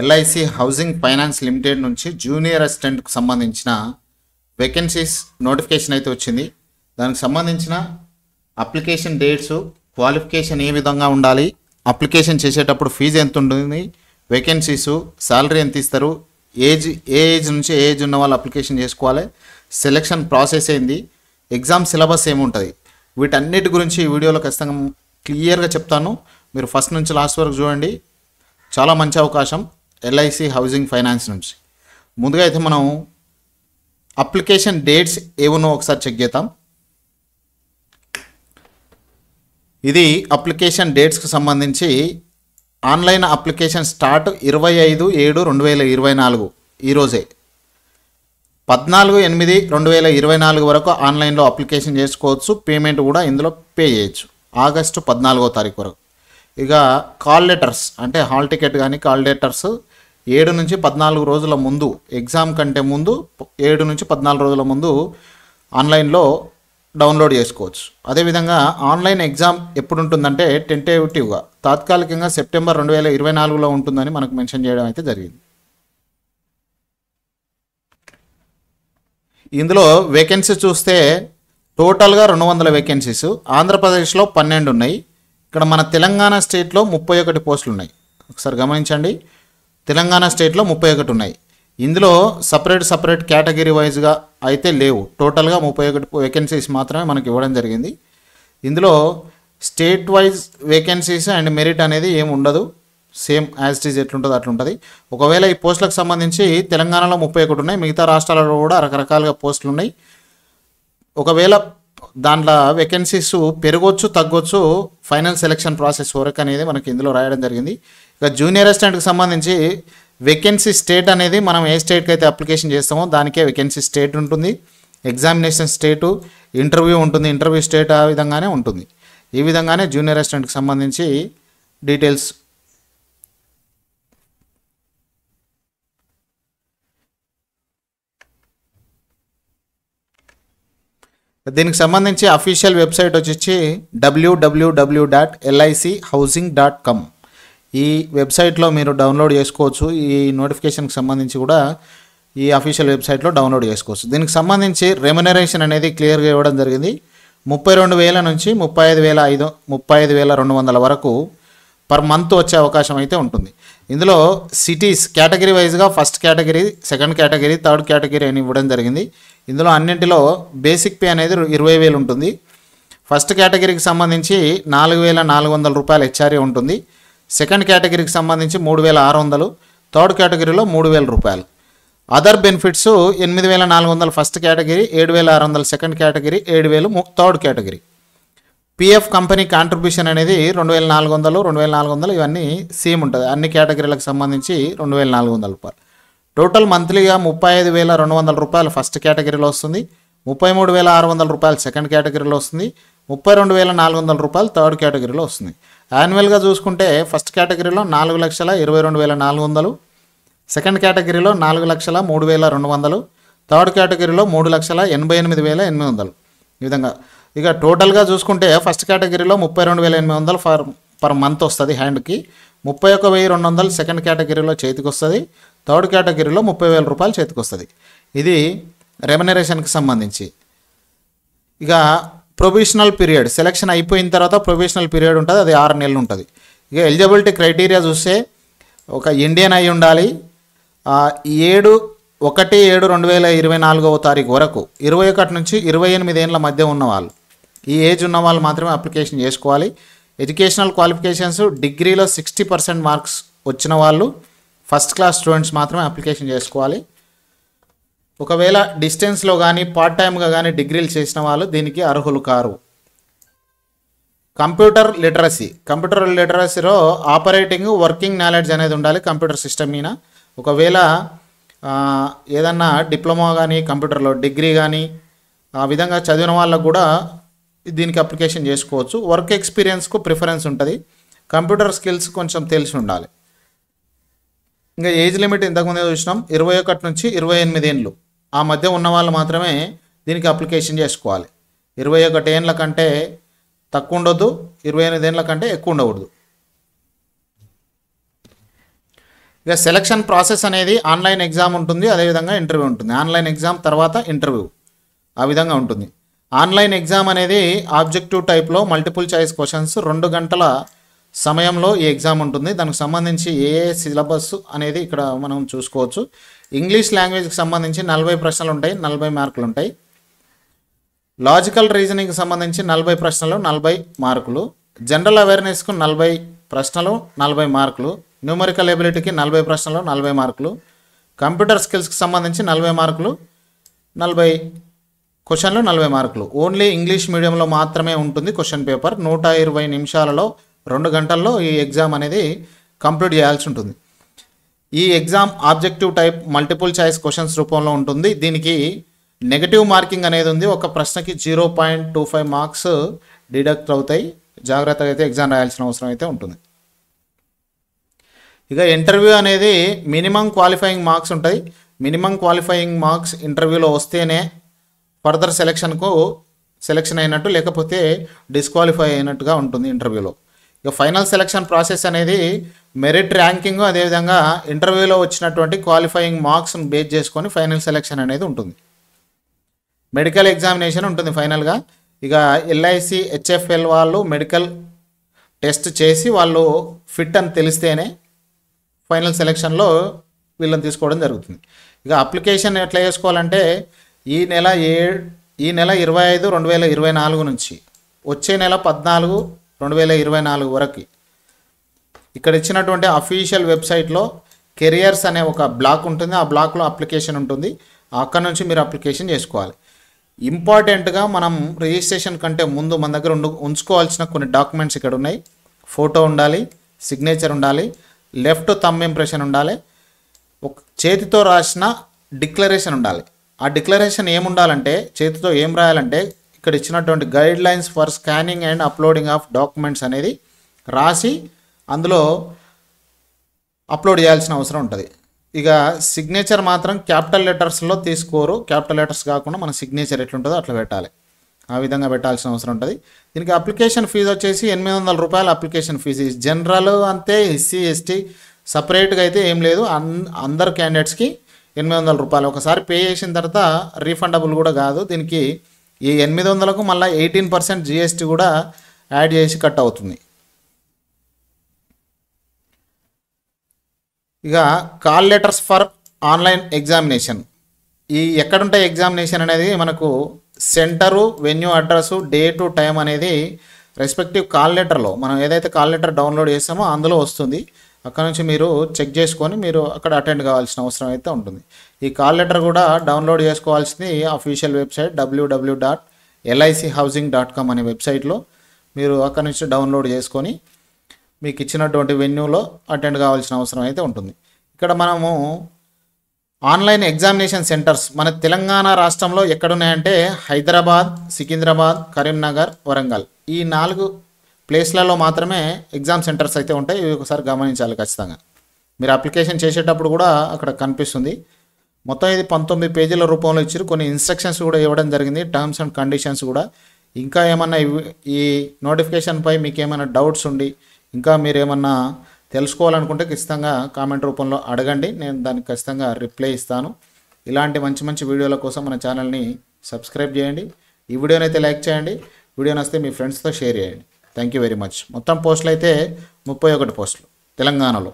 LIC housing finance limited నుంచి junior అసిస్టెంట్కు సంబంధించిన వేకెన్సీస్ నోటిఫికేషన్ అయితే వచ్చింది దానికి సంబంధించిన అప్లికేషన్ డేట్స్ క్వాలిఫికేషన్ ఏ విధంగా ఉండాలి అప్లికేషన్ చేసేటప్పుడు ఫీజు ఎంత ఉంటుంది వేకెన్సీస్ శాలరీ ఎంత ఇస్తారు ఏజ్ ఏ ఏజ్ నుంచి ఏ ఏజ్ ఉన్న వాళ్ళు అప్లికేషన్ చేసుకోవాలి సెలెక్షన్ ప్రాసెస్ ఏంది ఎగ్జామ్ సిలబస్ ఏముంటుంది వీటన్నిటి గురించి ఈ వీడియోలో ఖచ్చితంగా క్లియర్గా చెప్తాను మీరు ఫస్ట్ నుంచి లాస్ట్ వరకు చూడండి చాలా మంచి అవకాశం ఎల్ఐసి హౌసింగ్ ఫైనాన్స్ నుంచి ముందుగా అయితే మనం అప్లికేషన్ డేట్స్ ఏమున్నో ఒకసారి చెక్ చేద్దాం ఇది అప్లికేషన్ డేట్స్కి సంబంధించి ఆన్లైన్ అప్లికేషన్ స్టార్ట్ ఇరవై ఐదు ఏడు రెండు వేల ఇరవై నాలుగు ఈరోజే పద్నాలుగు ఎనిమిది రెండు వేల ఇరవై నాలుగు వరకు ఆన్లైన్లో అప్లికేషన్ చేసుకోవచ్చు పేమెంట్ కూడా ఇందులో పే చేయొచ్చు ఆగస్టు పద్నాలుగో తారీఖు వరకు ఇక కాల్ లెటర్స్ అంటే హాల్ టికెట్ కానీ కాల్ లెటర్స్ ఏడు నుంచి పద్నాలుగు రోజుల ముందు ఎగ్జామ్ కంటే ముందు ఏడు నుంచి పద్నాలుగు రోజుల ముందు ఆన్లైన్లో డౌన్లోడ్ చేసుకోవచ్చు అదేవిధంగా ఆన్లైన్ ఎగ్జామ్ ఎప్పుడు ఉంటుందంటే టెంటేటివ్గా తాత్కాలికంగా సెప్టెంబర్ రెండు వేల ఇరవై నాలుగులో ఉంటుందని మనకు మెన్షన్ చేయడం అయితే జరిగింది ఇందులో వేకెన్సీ చూస్తే టోటల్గా రెండు వందల వేకెన్సీస్ ఆంధ్రప్రదేశ్లో పన్నెండు ఉన్నాయి ఇక్కడ మన తెలంగాణ స్టేట్లో ముప్పై ఒకటి పోస్టులు ఉన్నాయి ఒకసారి గమనించండి తెలంగాణ స్టేట్లో ముప్పై ఒకటి ఉన్నాయి ఇందులో సపరేట్ సపరేట్ కేటగిరీ వైజ్గా అయితే లేవు టోటల్గా ముప్పై ఒకటి వేకెన్సీస్ మాత్రమే మనకి ఇవ్వడం జరిగింది ఇందులో state wise vacancies and merit అనేది ఏమి ఉండదు సేమ్ యాజ్ ఇట్ ఈజ్ ఎట్లుంటుందో అట్లుంటుంది ఒకవేళ ఈ పోస్టులకు సంబంధించి తెలంగాణలో ముప్పై ఒకటి ఉన్నాయి మిగతా రాష్ట్రాలలో కూడా రకరకాలుగా పోస్టులు ఉన్నాయి ఒకవేళ దాంట్లో వేకెన్సీస్ పెరగొచ్చు తగ్గొచ్చు ఫైనల్ సెలక్షన్ ప్రాసెస్ వరకు అనేది మనకి ఇందులో రాయడం జరిగింది ఇక జూనియర్ అసిస్టెంట్కి సంబంధించి వేకెన్సీ స్టేట్ అనేది మనం ఏ స్టేట్కి అయితే అప్లికేషన్ చేస్తామో దానికే వేకెన్సీ స్టేట్ ఉంటుంది ఎగ్జామినేషన్ స్టేటు ఇంటర్వ్యూ ఉంటుంది ఇంటర్వ్యూ స్టేట్ ఆ విధంగానే ఉంటుంది ఈ విధంగానే జూనియర్ అసిస్టెంట్కి సంబంధించి డీటెయిల్స్ దీనికి సంబంధించి అఫీషియల్ వెబ్సైట్ వచ్చేసి W W W dot LIC housing dot com ఈ వెబ్సైట్లో మీరు డౌన్లోడ్ చేసుకోవచ్చు ఈ నోటిఫికేషన్కి సంబంధించి కూడా ఈ అఫీషియల్ వెబ్సైట్లో డౌన్లోడ్ చేసుకోవచ్చు దీనికి సంబంధించి రెమ్యునరేషన్ అనేది క్లియర్గా ఇవ్వడం జరిగింది ముప్పై రెండు వేల నుంచి ముప్పై ఐదు వేల ఐదు ముప్పై ఐదు వేల రెండు వందల వరకు పర్ మంత్ వచ్చే అవకాశం అయితే ఉంటుంది ఇందులో సిటీస్ కేటగిరీ వైజ్గా first category second category third category అని ఇవ్వడం జరిగింది ఇందులో అన్నింటిలో బేసిక్ పే అనేది ఇరవై వేలు ఉంటుంది ఫస్ట్ కేటగిరీకి సంబంధించి నాలుగు వేల నాలుగు వందల రూపాయలు హెచ్ఆర్ఏ ఉంటుంది సెకండ్ కేటగిరీకి సంబంధించి మూడు వేల ఆరు వందలు థర్డ్ కేటగిరీలో మూడు వేల రూపాయలు అదర్ బెనిఫిట్స్ ఎనిమిది వేల నాలుగు వందల ఫస్ట్ కేటగిరీ ఏడు వేల ఆరు వందల సెకండ్ కేటగిరీ ఏడు వేలు third category PF company contribution అనేది రెండు వేల నాలుగు వందలు రెండు వేల నాలుగు వందలు ఇవన్నీ సేమ్ ఉంటుంది అన్ని కేటగిరీలకు సంబంధించి రెండు వేల నాలుగు వందల రూపాయలు టోటల్ మంత్లీగా ముప్పై ఐదు వేల రెండు వందల రూపాయలు ఫస్ట్ కేటగిరీలో వస్తుంది ముప్పై మూడు వేల ఆరు వందల రూపాయలు సెకండ్ కేటగిరీలో వస్తుంది ముప్పై రెండు వేల నాలుగు వందల రూపాయలు థర్డ్ కేటగిరీలో వస్తుంది యాన్యువల్గా చూసుకుంటే ఫస్ట్ కేటగిరీలో నాలుగు లక్షల ఇరవై రెండు వేల నాలుగు వందలు సెకండ్ కేటగిరీలో నాలుగు లక్షల మూడు వేల రెండు వందలు థర్డ్ కేటగిరీలో మూడు లక్షల ఎనభై ఎనిమిది వేల ఎనిమిది వందలు ఈ విధంగా ఇక టోటల్గా చూసుకుంటే ఫస్ట్ కేటగిరీలో ముప్పై రెండు వేల ఎనిమిది వందలు ఫర్ పర్ మంత్ వస్తుంది హ్యాండ్కి ముప్పై ఒక వెయ్యి రెండు వందలు సెకండ్ కేటగిరీలో చేతికి వస్తుంది థర్డ్ కేటగిరీలో ముప్పై వేల రూపాయలు చేతికొస్తుంది ఇది రెమనరేషన్కి సంబంధించి ఇక ప్రొవిషనల్ పీరియడ్ సెలెక్షన్ అయిపోయిన తర్వాత ప్రొవిషనల్ పీరియడ్ ఉంటుంది అది ఆరు నెలలు ఉంటుంది ఇక ఎలిజిబిలిటీ క్రైటీరియా చూస్తే ఒక ఇండియన్ అయి ఉండాలి ఏడు ఒకటి ఏడు రెండు వేల ఇరవై నాలుగవ తారీఖు వరకు ఇరవై ఒకటి నుంచి ఇరవై ఎనిమిది ఏళ్ళ మధ్య ఉన్నవాళ్ళు ఈ ఏజ్ ఉన్న వాళ్ళు మాత్రమే అప్లికేషన్ చేసుకోవాలి ఎడ్యుకేషనల్ క్వాలిఫికేషన్స్ డిగ్రీలో సిక్స్టీ పర్సెంట్ మార్క్స్ వచ్చిన వాళ్ళు ఫస్ట్ క్లాస్ స్టూడెంట్స్ మాత్రమే అప్లికేషన్ చేసుకోవాలి ఒకవేళ డిస్టెన్స్లో కానీ పార్ట్ టైమ్గా కానీ డిగ్రీలు చేసిన వాళ్ళు దీనికి అర్హులు కారు కంప్యూటర్ లిటరసీ కంప్యూటర్ లిటరసీలో ఆపరేటింగ్ వర్కింగ్ నాలెడ్జ్ అనేది ఉండాలి కంప్యూటర్ సిస్టమ్ మీద ఒకవేళ ఏదన్నా డిప్లొమా కానీ కంప్యూటర్లో డిగ్రీ కానీ ఆ విధంగా చదివిన వాళ్ళకు కూడా దీనికి అప్లికేషన్ చేసుకోవచ్చు వర్క్ ఎక్స్పీరియన్స్కు ప్రిఫరెన్స్ ఉంటుంది కంప్యూటర్ స్కిల్స్ కొంచెం తెలిసి ఉండాలి ఇంకా ఏజ్ లిమిట్ ఇంతకుముందే చూసినాం ఇరవై ఒకటి నుంచి ఇరవై ఎనిమిది ఏళ్ళు ఆ మధ్య ఉన్న వాళ్ళు మాత్రమే దీనికి అప్లికేషన్ చేసుకోవాలి ఇరవై ఒకటి ఏండ్ల కంటే తక్కువ ఉండొద్దు ఇరవై ఎనిమిది ఏళ్ళ కంటే ఎక్కువ ఉండకూడదు ఇక సెలక్షన్ ప్రాసెస్ అనేది ఆన్లైన్ ఎగ్జామ్ ఉంటుంది అదేవిధంగా ఇంటర్వ్యూ ఉంటుంది ఆన్లైన్ ఎగ్జామ్ తర్వాత ఇంటర్వ్యూ ఆ విధంగా ఉంటుంది ఆన్లైన్ ఎగ్జామ్ అనేది ఆబ్జెక్టివ్ టైప్లో మల్టిపుల్ చాయిస్ క్వశ్చన్స్ రెండు గంటల సమయంలో ఈ ఎగ్జామ్ ఉంటుంది దానికి సంబంధించి ఏ సిలబస్ అనేది ఇక్కడ మనం చూసుకోవచ్చు ఇంగ్లీష్ లాంగ్వేజ్కి సంబంధించి నలభై ప్రశ్నలు ఉంటాయి నలభై మార్కులు ఉంటాయి లాజికల్ రీజనింగ్కి సంబంధించి నలభై ప్రశ్నలు నలభై మార్కులు జనరల్ అవేర్నెస్కు నలభై ప్రశ్నలు నలభై మార్కులు న్యూమరికల్ ఎబిలిటీకి నలభై ప్రశ్నలు నలభై మార్కులు కంప్యూటర్ స్కిల్స్కి సంబంధించి నలభై మార్కులు నలభై క్వశ్చన్లు నలభై మార్కులు ఓన్లీ ఇంగ్లీష్ మీడియంలో మాత్రమే ఉంటుంది క్వశ్చన్ పేపర్ నూట ఇరవై నిమిషాలలో రెండు గంటల్లో ఈ ఎగ్జామ్ అనేది కంప్లీట్ చేయాల్సి ఉంటుంది ఈ exam objective type multiple choice questions రూపంలో ఉంటుంది దీనికి నెగటివ్ మార్కింగ్ అనేది ఉంది ఒక ప్రశ్నకి zero point two five marks deduct అవుతాయి జాగ్రత్తగా అయితే ఎగ్జామ్ రాయాల్సిన అవసరం అయితే ఉంటుంది ఇక ఇంటర్వ్యూ అనేది మినిమం క్వాలిఫైయింగ్ మార్క్స్ ఉంటాయి మినిమం క్వాలిఫైయింగ్ మార్క్స్ ఇంటర్వ్యూలో వస్తేనే ఫర్దర్ సెలెక్షన్కు సెలెక్షన్ అయినట్టు లేకపోతే డిస్క్వాలిఫై అయినట్టుగా ఉంటుంది ఇంటర్వ్యూలో ఇక ఫైనల్ సెలక్షన్ ప్రాసెస్ అనేది మెరిట్ ర్యాంకింగ్ అదేవిధంగా ఇంటర్వ్యూలో వచ్చినటువంటి క్వాలిఫైయింగ్ మార్క్స్ని బేస్ చేసుకొని ఫైనల్ సెలక్షన్ అనేది ఉంటుంది మెడికల్ ఎగ్జామినేషన్ ఉంటుంది ఫైనల్గా ఇక ఎల్ఐసి హెచ్ఎఫ్ఎల్ వాళ్ళు మెడికల్ టెస్ట్ చేసి వాళ్ళు ఫిట్ అని తెలిస్తేనే ఫైనల్ సెలెక్షన్లో వీళ్ళని తీసుకోవడం జరుగుతుంది ఇక అప్లికేషన్ ఎట్లా చేసుకోవాలంటే ఈ నెల ఏ ఈ నెల ఇరవై ఐదు రెండు వేల ఇరవై నాలుగు నుంచి వచ్చే నెల పద్నాలుగు రెండు వేల ఇరవై నాలుగు వరకు ఇక్కడ ఇచ్చినటువంటి అఫీషియల్ వెబ్సైట్లో కెరియర్స్ అనే ఒక బ్లాక్ ఉంటుంది ఆ బ్లాక్లో అప్లికేషన్ ఉంటుంది అక్కడ నుంచి మీరు అప్లికేషన్ చేసుకోవాలి ఇంపార్టెంట్గా మనం రిజిస్ట్రేషన్ కంటే ముందు మన దగ్గర ఉంచుకోవాల్సిన కొన్ని డాక్యుమెంట్స్ ఇక్కడ ఉన్నాయి ఫోటో ఉండాలి సిగ్నేచర్ ఉండాలి లెఫ్ట్ తమ్ ఇంప్రెషన్ ఉండాలి ఒక చేతితో రాసిన డిక్లరేషన్ ఉండాలి ఆ డిక్లరేషన్ ఏముండాలంటే చేతితో ఏం రాయాలంటే ఇక్కడ ఇచ్చినటువంటి guidelines for scanning and uploading of documents అనేది రాసి అందులో అప్లోడ్ చేయాల్సిన అవసరం ఉంటుంది ఇక సిగ్నేచర్ మాత్రం క్యాపిటల్ లెటర్స్లో తీసుకోరు క్యాపిటల్ లెటర్స్ కాకుండా మన సిగ్నేచర్ ఎట్లుంటుందో అట్లా పెట్టాలి ఆ విధంగా పెట్టాల్సిన అవసరం ఉంటుంది దీనికి అప్లికేషన్ ఫీజు వచ్చేసి ఎనిమిది వందల రూపాయల అప్లికేషన్ ఫీజు జనరల్ అంతే ఎస్సీ ఎస్టీ సపరేట్గా అయితే ఏం లేదు అన్ అందరు క్యాండిడేట్స్కి ఎనిమిది వందల రూపాయలు ఒకసారి పే చేసిన తర్వాత రీఫండబుల్ కూడా కాదు దీనికి ఈ ఎనిమిది వందలకు మళ్ళీ ఎయిటీన్ పర్సెంట్ జిఎస్టీ కూడా యాడ్ చేసి కట్ అవుతుంది ఇక call letters for online examination ఈ ఎక్కడుంటాయి ఎగ్జామినేషన్ అనేది మనకు centre venue address date time అనేది రెస్పెక్టివ్ కాల్ లెటర్లో మనం ఏదైతే కాల్ లెటర్ డౌన్లోడ్ చేస్తామో అందులో వస్తుంది అక్కడ నుంచి మీరు చెక్ చేసుకొని మీరు అక్కడ అటెండ్ కావాల్సిన అవసరం అయితే ఉంటుంది ఈ కాల్ లెటర్ కూడా డౌన్లోడ్ చేసుకోవాల్సింది official website W W dot LIC housing dot com అనే వెబ్సైట్లో మీరు అక్కడ నుంచి డౌన్లోడ్ చేసుకొని మీకు ఇచ్చినటువంటి వెన్యూలో అటెండ్ కావాల్సిన అవసరం అయితే ఉంటుంది ఇక్కడ మనము ఆన్లైన్ ఎగ్జామినేషన్ సెంటర్స్ మన తెలంగాణ రాష్ట్రంలో ఎక్కడున్నాయంటే హైదరాబాద్ సికింద్రాబాద్ కరీంనగర్ వరంగల్ ఈ నాలుగు ప్లేస్లలో మాత్రమే ఎగ్జామ్ సెంటర్స్ అయితే ఉంటాయి ఇవి ఒకసారి గమనించాలి ఖచ్చితంగా మీరు అప్లికేషన్ చేసేటప్పుడు కూడా అక్కడ కనిపిస్తుంది మొత్తం ఇది పంతొమ్మిది పేజీల రూపంలో ఇచ్చారు కొన్ని ఇన్స్ట్రక్షన్స్ కూడా ఇవ్వడం జరిగింది టర్మ్స్ అండ్ కండిషన్స్ కూడా ఇంకా ఏమన్నా ఈ నోటిఫికేషన్పై మీకు ఏమైనా డౌట్స్ ఉండి ఇంకా మీరు ఏమన్నా తెలుసుకోవాలనుకుంటే ఖచ్చితంగా కామెంట్ రూపంలో అడగండి నేను దానికి ఖచ్చితంగా రిప్లై ఇస్తాను ఇలాంటి మంచి మంచి వీడియోల కోసం మన ఛానల్ని సబ్స్క్రైబ్ చేయండి ఈ వీడియోనైతే లైక్ చేయండి వీడియోని వస్తే మీ ఫ్రెండ్స్తో షేర్ చేయండి థ్యాంక్ యూ వెరీ మచ్ మొత్తం పోస్టులు అయితే ముప్పై ఒకటి పోస్టులు తెలంగాణలో